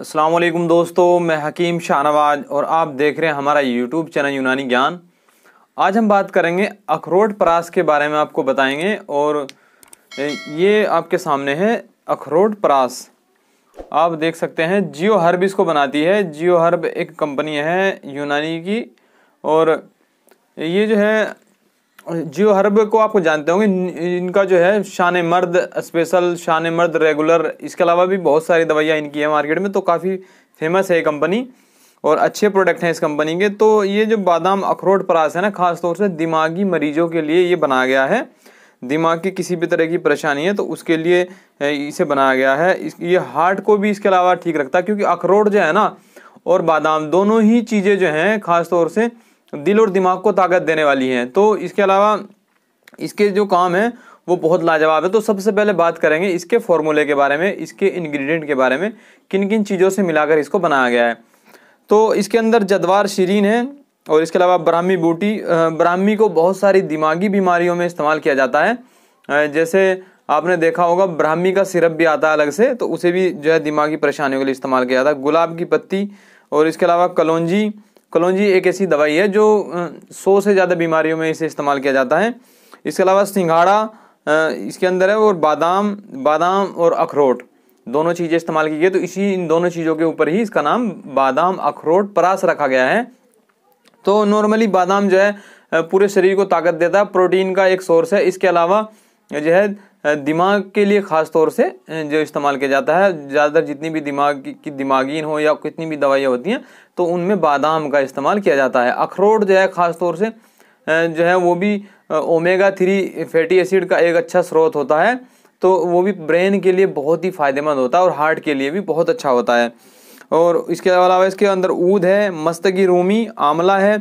असलम दोस्तों मैं हकीम शाहनवाज और आप देख रहे हैं हमारा यूट्यूब चैनल यूनानी ज्ञान आज हम बात करेंगे अखरोट परास के बारे में आपको बताएंगे और ये आपके सामने है अखरोट परास आप देख सकते हैं जियो हर्ब इसको बनाती है जियो हर्ब एक कंपनी है यूनानी की और ये जो है जियो हर्ब को आप जानते होंगे इनका जो है शान मर्द स्पेशल शान मर्द रेगुलर इसके अलावा भी बहुत सारी दवाइयाँ इनकी हैं मार्केट में तो काफ़ी फेमस है ये कंपनी और अच्छे प्रोडक्ट हैं इस कंपनी के तो ये जो बादाम अखरोट परास है ना खासतौर से दिमागी मरीजों के लिए ये बनाया गया है दिमाग की किसी भी तरह की परेशानी है तो उसके लिए इसे बनाया गया है ये हार्ट को भी इसके अलावा ठीक रखता है क्योंकि अखरोट जो है ना और बादाम दोनों ही चीज़ें जो हैं ख़ास तौर से दिल और दिमाग को ताकत देने वाली हैं तो इसके अलावा इसके जो काम हैं वो बहुत लाजवाब है तो सबसे पहले बात करेंगे इसके फॉर्मूले के बारे में इसके इंग्रेडिएंट के बारे में किन किन चीज़ों से मिलाकर इसको बनाया गया है तो इसके अंदर जदवार शरीन है और इसके अलावा ब्राह्मी बूटी ब्राह्मी को बहुत सारी दिमागी बीमारियों में इस्तेमाल किया जाता है जैसे आपने देखा होगा ब्राह्मी का सिरप भी आता है अलग से तो उसे भी जो है दिमागी परेशानियों के लिए इस्तेमाल किया जाता है गुलाब की पत्ती और इसके अलावा कलौजी कलौजी एक ऐसी दवाई है जो सौ से ज़्यादा बीमारियों में इसे इस्तेमाल किया जाता है इसके अलावा सिंघाड़ा इसके अंदर है और बादाम बादाम और अखरोट दोनों चीज़ें इस्तेमाल की गई तो इसी इन दोनों चीज़ों के ऊपर ही इसका नाम बादाम अखरोट परास रखा गया है तो नॉर्मली बादाम जो है पूरे शरीर को ताकत देता है प्रोटीन का एक सोर्स है इसके अलावा जो है दिमाग के लिए ख़ास तौर से जो इस्तेमाल किया जाता है ज़्यादातर जितनी भी दिमाग की दिमागीन हो या कितनी भी दवाइयाँ होती हैं तो उनमें बादाम का इस्तेमाल किया जाता है अखरोट जो है ख़ास तौर से जो है वो भी ओमेगा थ्री फैटी एसिड का एक अच्छा स्रोत होता है तो वो भी ब्रेन के लिए बहुत ही फ़ायदेमंद होता है और हार्ट के लिए भी बहुत अच्छा होता है और इसके अलावा इसके अंदर ऊद है मस्तकी रूमी आंवला है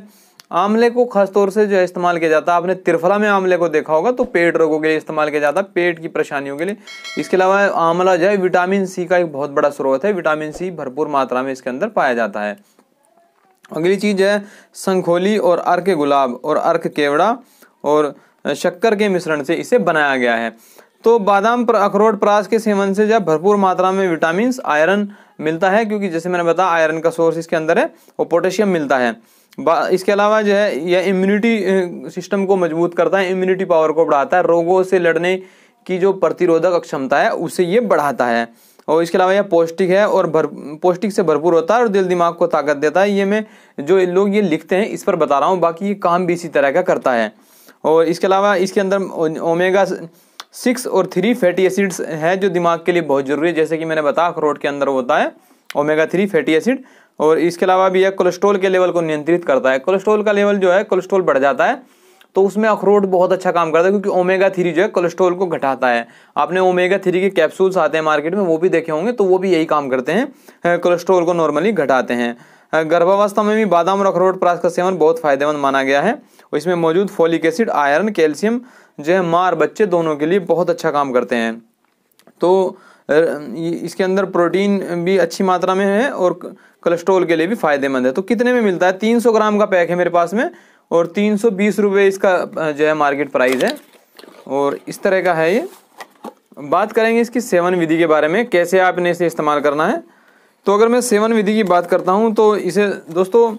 आमले को खास तौर से जो है इस्तेमाल किया जाता है आपने त्रिफला में आमले को देखा होगा तो पेट रोगों के लिए इस्तेमाल किया जाता है पेट की परेशानियों के लिए इसके अलावा आमला जो है विटामिन सी का एक बहुत बड़ा स्रोत है विटामिन सी भरपूर मात्रा में इसके अंदर पाया जाता है अगली चीज़ है संखोली और अर्क गुलाब और अर्क केवड़ा और शक्कर के मिश्रण से इसे बनाया गया है तो बादाम पर अखरोट प्रास के सेवन से जब भरपूर मात्रा में विटामिन आयरन मिलता है क्योंकि जैसे मैंने बताया आयरन का सोर्स इसके अंदर है और पोटेशियम मिलता है इसके अलावा जो है यह इम्यूनिटी सिस्टम को मजबूत करता है इम्यूनिटी पावर को बढ़ाता है रोगों से लड़ने की जो प्रतिरोधक क्षमता है उसे ये बढ़ाता है और इसके अलावा यह पौष्टिक है और भर पौष्टिक से भरपूर होता है और दिल दिमाग को ताकत देता है ये मैं जो लोग ये लिखते हैं इस पर बता रहा हूँ बाकी ये काम भी इसी तरह का करता है और इसके अलावा इसके अंदर ओमेगा सिक्स और थ्री फैटी एसिड्स हैं जो दिमाग के लिए बहुत ज़रूरी है जैसे कि मैंने बताया अखरोट के अंदर होता है ओमेगा थ्री फैटी एसिड और इसके अलावा भी यह कोलेस्ट्रोल के लेवल को नियंत्रित करता है कोलेस्ट्रोल का लेवल जो है कोलेस्ट्रोल बढ़ जाता है तो उसमें अखरोट बहुत अच्छा काम करता है क्योंकि ओमेगा थ्री जो है कोलेस्ट्रोल को घटाता है आपने ओमेगा थ्री के कैप्सूल्स आते हैं मार्केट में वो भी देखे होंगे तो वो भी यही काम करते हैं कोलेस्ट्रोल को नॉर्मली घटाते हैं गर्भावस्था में भी बादाम और अखरोट प्रास का सेवन बहुत फायदेमंद माना गया है इसमें मौजूद फोलिक एसिड आयरन कैल्शियम जो है माँ और बच्चे दोनों के लिए बहुत अच्छा काम करते हैं तो इसके अंदर प्रोटीन भी अच्छी मात्रा में है और कोलेस्ट्रोल के लिए भी फायदेमंद है तो कितने में मिलता है 300 ग्राम का पैक है मेरे पास में और तीन सौ इसका जो है मार्केट प्राइस है और इस तरह का है ये बात करेंगे इसकी सेवन विधि के बारे में कैसे आपने इसे इस्तेमाल करना है तो अगर मैं सेवन विधि की बात करता हूँ तो इसे दोस्तों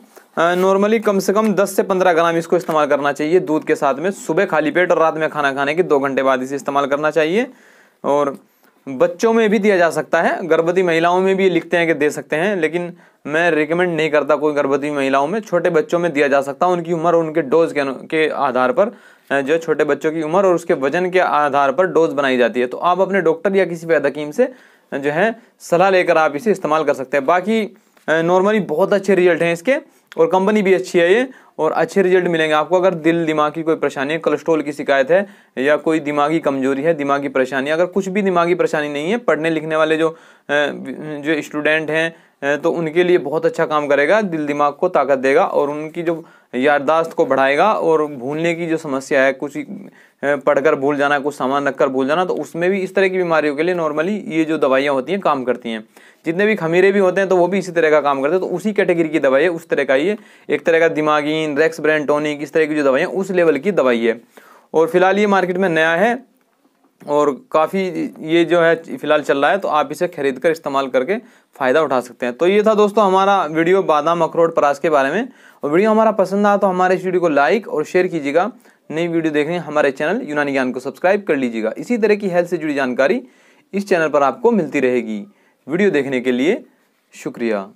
नॉर्मली कम से कम 10 से 15 ग्राम इसको इस्तेमाल करना चाहिए दूध के साथ में सुबह खाली पेट और रात में खाना खाने के दो घंटे बाद इसे इस्तेमाल करना चाहिए और बच्चों में भी दिया जा सकता है गर्भवती महिलाओं में भी लिखते हैं कि दे सकते हैं लेकिन मैं रिकमेंड नहीं करता कोई गर्भवती महिलाओं में छोटे बच्चों में दिया जा सकता है उनकी उम्र और उनके डोज के के आधार पर जो छोटे बच्चों की उम्र और उसके वजन के आधार पर डोज बनाई जाती है तो आप अपने डॉक्टर या किसी भी अदकीम से जो है सलाह लेकर आप इसे इस्तेमाल कर सकते हैं बाकी नॉर्मली बहुत अच्छे रिजल्ट हैं इसके और कंपनी भी अच्छी है ये और अच्छे रिजल्ट मिलेंगे आपको अगर दिल दिमाग की कोई परेशानी है कोलेस्ट्रोल की शिकायत है या कोई दिमागी कमजोरी है दिमागी परेशानी अगर कुछ भी दिमागी परेशानी नहीं है पढ़ने लिखने वाले जो जो स्टूडेंट हैं तो उनके लिए बहुत अच्छा काम करेगा दिल दिमाग को ताकत देगा और उनकी जो याददाश्त को बढ़ाएगा और भूलने की जो समस्या है कुछ पढ़कर भूल जाना कुछ सामान रखकर भूल जाना तो उसमें भी इस तरह की बीमारियों के लिए नॉर्मली ये जो दवाइयाँ होती हैं काम करती हैं जितने भी खमीरे भी होते हैं तो वो भी इसी तरह का काम करते हैं तो उसी कैटेगरी की दवाई है उस तरह का ये एक तरह का दिमागीन रेक्स ब्रेन टोनिक इस तरह की जो दवाइयाँ उस लेवल की दवाई है और फिलहाल ये मार्केट में नया है और काफ़ी ये जो है फ़िलहाल चल रहा है तो आप इसे खरीद कर इस्तेमाल करके फ़ायदा उठा सकते हैं तो ये था दोस्तों हमारा वीडियो बादाम अखरोट परास के बारे में और वीडियो हमारा पसंद आया तो हमारे इस वीडियो को लाइक और शेयर कीजिएगा नई वीडियो देखने हमारे चैनल यूनानी ज्ञान को सब्सक्राइब कर लीजिएगा इसी तरह की हेल्थ से जुड़ी जानकारी इस चैनल पर आपको मिलती रहेगी वीडियो देखने के लिए शुक्रिया